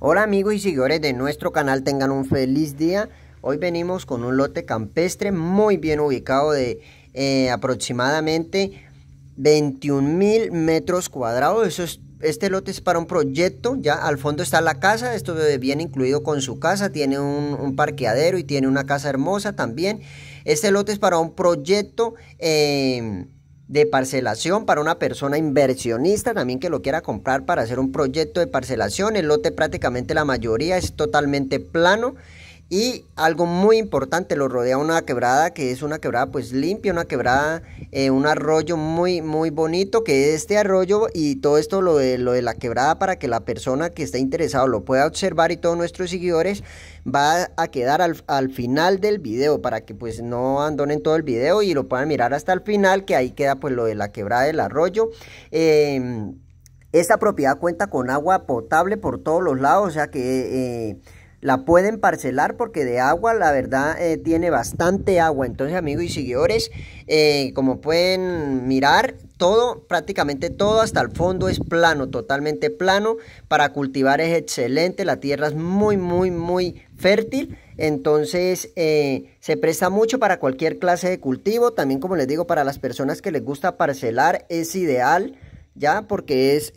Hola amigos y seguidores de nuestro canal, tengan un feliz día. Hoy venimos con un lote campestre muy bien ubicado de eh, aproximadamente 21 mil metros cuadrados. Eso este lote es para un proyecto, ya al fondo está la casa, esto viene incluido con su casa, tiene un, parqueadero y tiene una casa hermosa también. Este lote es para un proyecto... Eh, de parcelación para una persona inversionista también que lo quiera comprar para hacer un proyecto de parcelación. El lote prácticamente la mayoría es totalmente plano y algo muy importante, lo rodea una quebrada que es una quebrada pues limpia, una quebrada, eh, un arroyo muy muy bonito que es este arroyo y todo esto lo de, lo de la quebrada para que la persona que está interesado lo pueda observar y todos nuestros seguidores va a quedar al, final del video para que pues no abandonen todo el video y lo puedan mirar hasta el final que ahí queda pues lo de la quebrada del arroyo. Em, esta propiedad cuenta con agua potable por todos los lados, o sea que... Eh, la pueden parcelar porque de agua la verdad eh, tiene bastante agua. Entonces amigos y seguidores, eh, como pueden mirar, todo, prácticamente todo hasta el fondo es plano, totalmente plano. Para cultivar es excelente, la tierra es muy, muy, muy fértil. Entonces eh, se presta mucho para cualquier clase de cultivo. También como les digo, para las personas que les gusta parcelar es ideal, ya porque es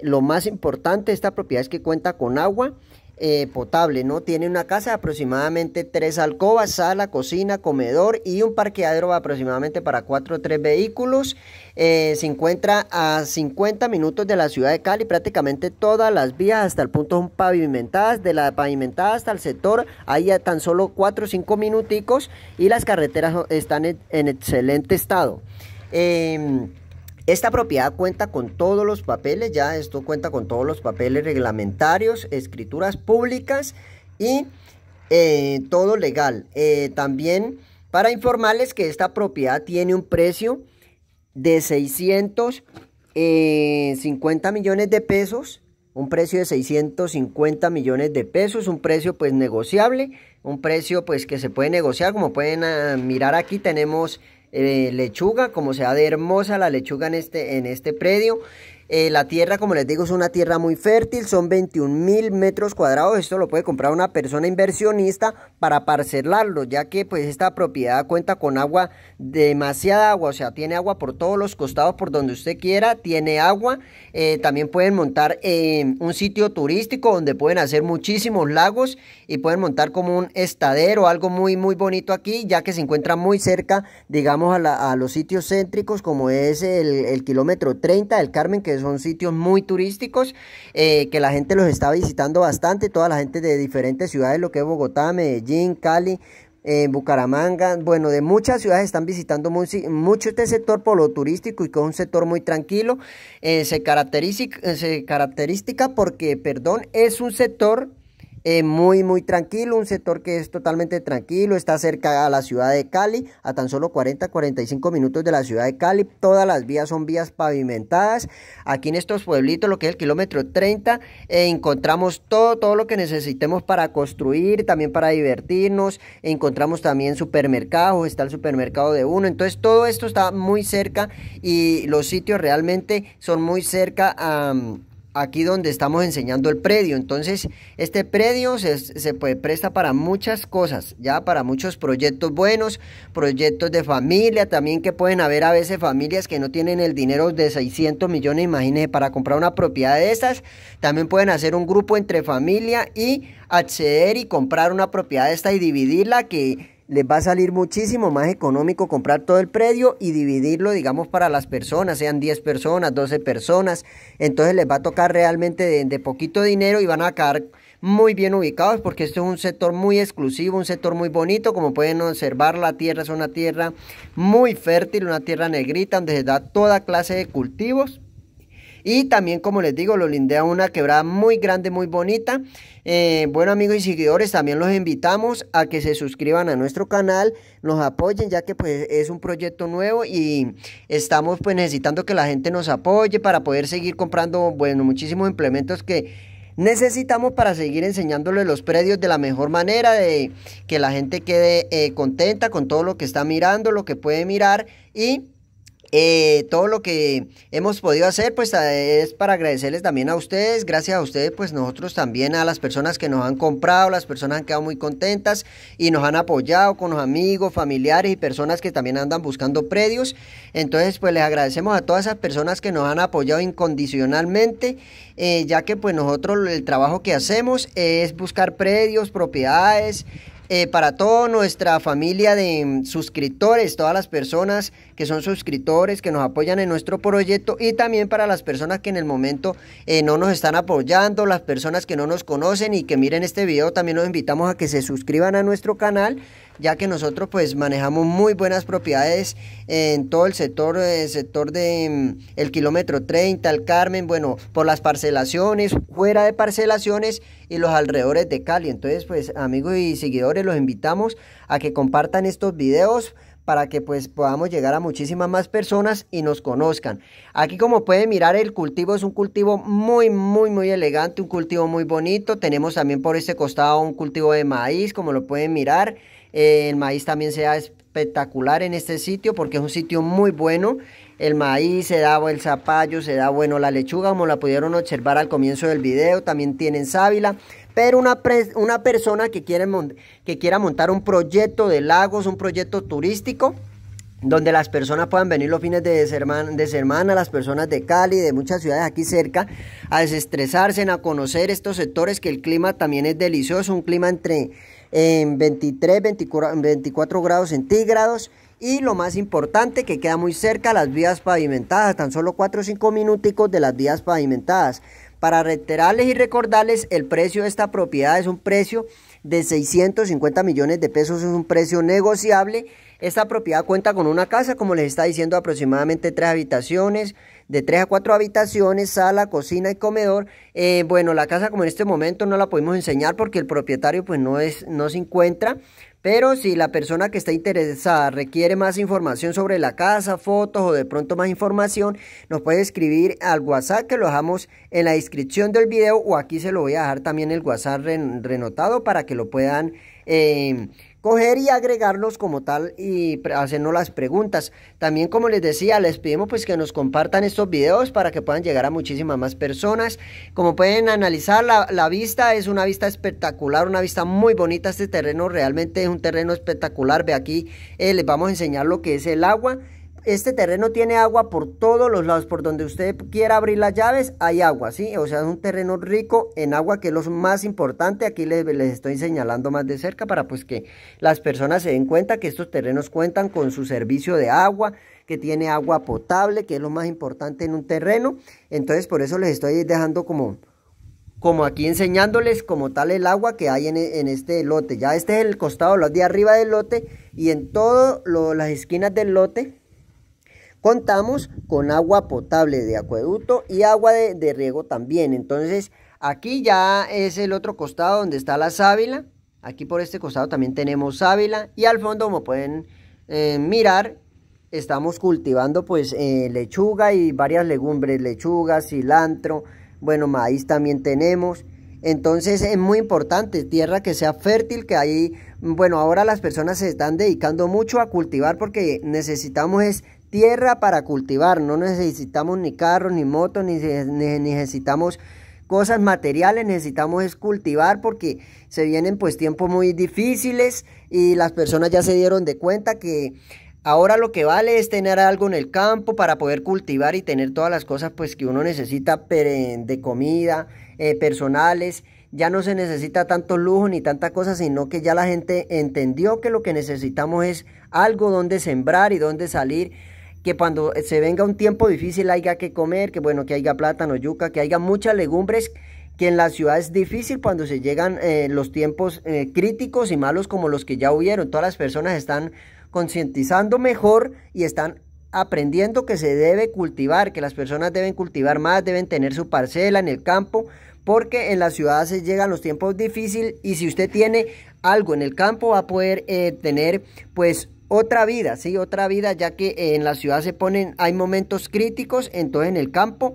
lo más importante. Esta propiedad es que cuenta con agua. Eh, potable, ¿no? Tiene una casa de aproximadamente tres alcobas, sala, cocina, comedor y un parqueadero aproximadamente para cuatro o tres vehículos. Eh, se encuentra a 50 minutos de la ciudad de Cali, prácticamente todas las vías hasta el punto son pavimentadas, de la pavimentada hasta el sector hay a tan solo cuatro o cinco minuticos y las carreteras están en, excelente estado. Em, esta propiedad cuenta con todos los papeles, ya esto cuenta con todos los papeles reglamentarios, escrituras públicas y eh, todo legal. Eh, también para informarles que esta propiedad tiene un precio de 650 eh, millones de pesos, un precio de 650 millones de pesos, un precio pues negociable, un precio pues que se puede negociar, como pueden ah, mirar aquí tenemos eh, lechuga, como sea de hermosa la lechuga en este, en este predio. Eh, la tierra, como les digo, es una tierra muy fértil, son 21 mil metros cuadrados. Esto lo puede comprar una persona inversionista para parcelarlo, ya que pues esta propiedad cuenta con agua, demasiada agua, o sea, tiene agua por todos los costados, por donde usted quiera, tiene agua. Eh, también pueden montar un sitio turístico donde pueden hacer muchísimos lagos y pueden montar como un estadero, algo muy, muy bonito aquí, ya que se encuentra muy cerca, digamos, a, los sitios céntricos, como es el, kilómetro 30 del Carmen, que son sitios muy turísticos, eh, que la gente los está visitando bastante, toda la gente de diferentes ciudades, lo que es Bogotá, Medellín, Cali, eh, Bucaramanga, bueno, de muchas ciudades están visitando mucho este sector por lo turístico y que es un sector muy tranquilo. Eh, se, caracteriza, se caracteriza porque, perdón, es un sector eh, muy, muy tranquilo, un sector que es totalmente tranquilo, está cerca a la ciudad de Cali, a tan solo 40, 45 minutos de la ciudad de Cali, todas las vías son vías pavimentadas, aquí en estos pueblitos, lo que es el kilómetro 30, eh, encontramos todo, todo lo que necesitemos para construir, también para divertirnos, encontramos también supermercados, está el supermercado de uno, entonces todo esto está muy cerca y los sitios realmente son muy cerca a aquí donde estamos enseñando el predio. Entonces, este predio se, presta para muchas cosas, ya para muchos proyectos buenos, proyectos de familia, también que pueden haber a veces familias que no tienen el dinero de 600 millones, imagínense, para comprar una propiedad de estas. También pueden hacer un grupo entre familia y acceder y comprar una propiedad de esta y dividirla que les va a salir muchísimo más económico comprar todo el predio y dividirlo, digamos, para las personas, sean 10 personas, 12 personas. Entonces les va a tocar realmente de, poquito dinero y van a quedar muy bien ubicados porque esto es un sector muy exclusivo, un sector muy bonito. Como pueden observar, la tierra es una tierra muy fértil, una tierra negrita donde se da toda clase de cultivos. Y también, como les digo, lo lindea una quebrada muy grande, muy bonita. Eh, bueno, amigos y seguidores, también los invitamos a que se suscriban a nuestro canal, nos apoyen, ya que pues es un proyecto nuevo y estamos pues necesitando que la gente nos apoye para poder seguir comprando, bueno, muchísimos implementos que necesitamos para seguir enseñándole los predios de la mejor manera, de que la gente quede eh, contenta con todo lo que está mirando, lo que puede mirar y eh, todo lo que hemos podido hacer, pues es para agradecerles también a ustedes, gracias a ustedes, pues nosotros también a las personas que nos han comprado, las personas han quedado muy contentas y nos han apoyado con los amigos, familiares y personas que también andan buscando predios. Entonces, pues les agradecemos a todas esas personas que nos han apoyado incondicionalmente, eh, ya que pues nosotros el trabajo que hacemos es buscar predios, propiedades, eh, para toda nuestra familia de mm, suscriptores, todas las personas que son suscriptores, que nos apoyan en nuestro proyecto y también para las personas que en el momento eh, no nos están apoyando, las personas que no nos conocen y que miren este video, también los invitamos a que se suscriban a nuestro canal ya que nosotros pues manejamos muy buenas propiedades en todo el sector, el eh, sector de mm, el kilómetro 30, el Carmen, bueno, por las parcelaciones, fuera de parcelaciones y los alrededores de Cali. Entonces, pues amigos y seguidores, los invitamos a que compartan estos videos para que pues podamos llegar a muchísimas más personas y nos conozcan. Aquí como pueden mirar el cultivo es un cultivo muy muy muy elegante, un cultivo muy bonito. Tenemos también por este costado un cultivo de maíz como lo pueden mirar. Eh, el maíz también se da espectacular en este sitio porque es un sitio muy bueno. El maíz, se da el zapallo, se da bueno la lechuga como la pudieron observar al comienzo del video. También tienen sábila. Pero una, una persona que, quiere, que quiera montar un proyecto de lagos, un proyecto turístico, donde las personas puedan venir los fines de semana, de las personas de Cali, de muchas ciudades aquí cerca, a desestresarse, a conocer estos sectores que el clima también es delicioso, un clima entre 23, 24, 24 grados centígrados y lo más importante que queda muy cerca las vías pavimentadas, tan solo 4 o 5 minuticos de las vías pavimentadas. Para reiterarles y recordarles, el precio de esta propiedad es un precio de 650 millones de pesos, es un precio negociable. Esta propiedad cuenta con una casa, como les está diciendo, aproximadamente tres habitaciones, de tres a cuatro habitaciones, sala, cocina y comedor. Eh, bueno, la casa como en este momento no la podemos enseñar porque el propietario pues no, es, no se encuentra, pero si la persona que está interesada requiere más información sobre la casa, fotos o de pronto más información, nos puede escribir al WhatsApp que lo dejamos en la descripción del video o aquí se lo voy a dejar también el WhatsApp renotado para que lo puedan... Eh, coger y agregarlos como tal y hacernos las preguntas. También como les decía, les pedimos pues que nos compartan estos videos para que puedan llegar a muchísimas más personas. Como pueden analizar, la, vista es una vista espectacular, una vista muy bonita. Este terreno realmente es un terreno espectacular. Ve aquí, eh, les vamos a enseñar lo que es el agua este terreno tiene agua por todos los lados, por donde usted quiera abrir las llaves, hay agua, ¿sí? O sea, es un terreno rico en agua, que es lo más importante. Aquí les, estoy señalando más de cerca para pues que las personas se den cuenta que estos terrenos cuentan con su servicio de agua, que tiene agua potable, que es lo más importante en un terreno. Entonces, por eso les estoy dejando como como aquí enseñándoles como tal el agua que hay en, en, este lote. Ya este es el costado, los de arriba del lote y en todas las esquinas del lote Contamos con agua potable de acueducto y agua de, riego también. Entonces, aquí ya es el otro costado donde está la sábila. Aquí por este costado también tenemos sábila. Y al fondo, como pueden eh, mirar, estamos cultivando pues eh, lechuga y varias legumbres. Lechuga, cilantro, bueno, maíz también tenemos. Entonces es muy importante, tierra que sea fértil, que ahí, bueno, ahora las personas se están dedicando mucho a cultivar porque necesitamos es tierra para cultivar, no necesitamos ni carros, ni motos, ni, necesitamos cosas materiales, necesitamos es cultivar porque se vienen pues tiempos muy difíciles y las personas ya se dieron de cuenta que ahora lo que vale es tener algo en el campo para poder cultivar y tener todas las cosas pues que uno necesita de comida, eh, personales. Ya no se necesita tanto lujo ni tanta cosa, sino que ya la gente entendió que lo que necesitamos es algo donde sembrar y donde salir que cuando se venga un tiempo difícil haya que comer, que bueno, que haya plátano, yuca, que haya muchas legumbres, que en la ciudad es difícil cuando se llegan eh, los tiempos eh, críticos y malos como los que ya hubieron. Todas las personas están concientizando mejor y están aprendiendo que se debe cultivar, que las personas deben cultivar más, deben tener su parcela en el campo, porque en la ciudad se llegan los tiempos difíciles y si usted tiene algo en el campo va a poder eh, tener pues otra vida, ¿sí? Otra vida, ya que eh, en la ciudad se ponen, hay momentos críticos, entonces en el campo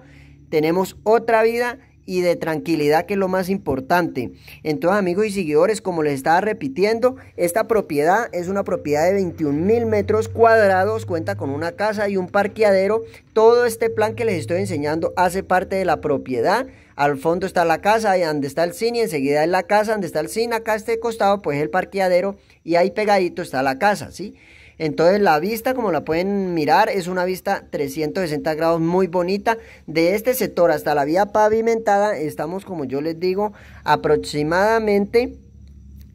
tenemos otra vida y de tranquilidad, que es lo más importante. Entonces, amigos y seguidores, como les estaba repitiendo, esta propiedad es una propiedad de 21 mil metros cuadrados, cuenta con una casa y un parqueadero. Todo este plan que les estoy enseñando hace parte de la propiedad. Al fondo está la casa, y donde está el cine, enseguida es la casa, donde está el cine, acá este costado, pues el parqueadero, y ahí pegadito está la casa, ¿sí? Entonces la vista, como la pueden mirar, es una vista 360 grados muy bonita. De este sector hasta la vía pavimentada estamos, como yo les digo, aproximadamente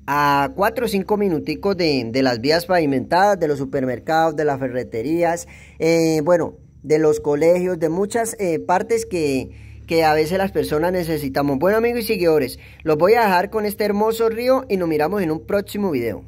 a 4 o 5 minuticos de, las vías pavimentadas, de los supermercados, de las ferreterías, eh, bueno, de los colegios, de muchas eh, partes que que a veces las personas necesitamos. Bueno amigos y seguidores, los voy a dejar con este hermoso río y nos miramos en un próximo video.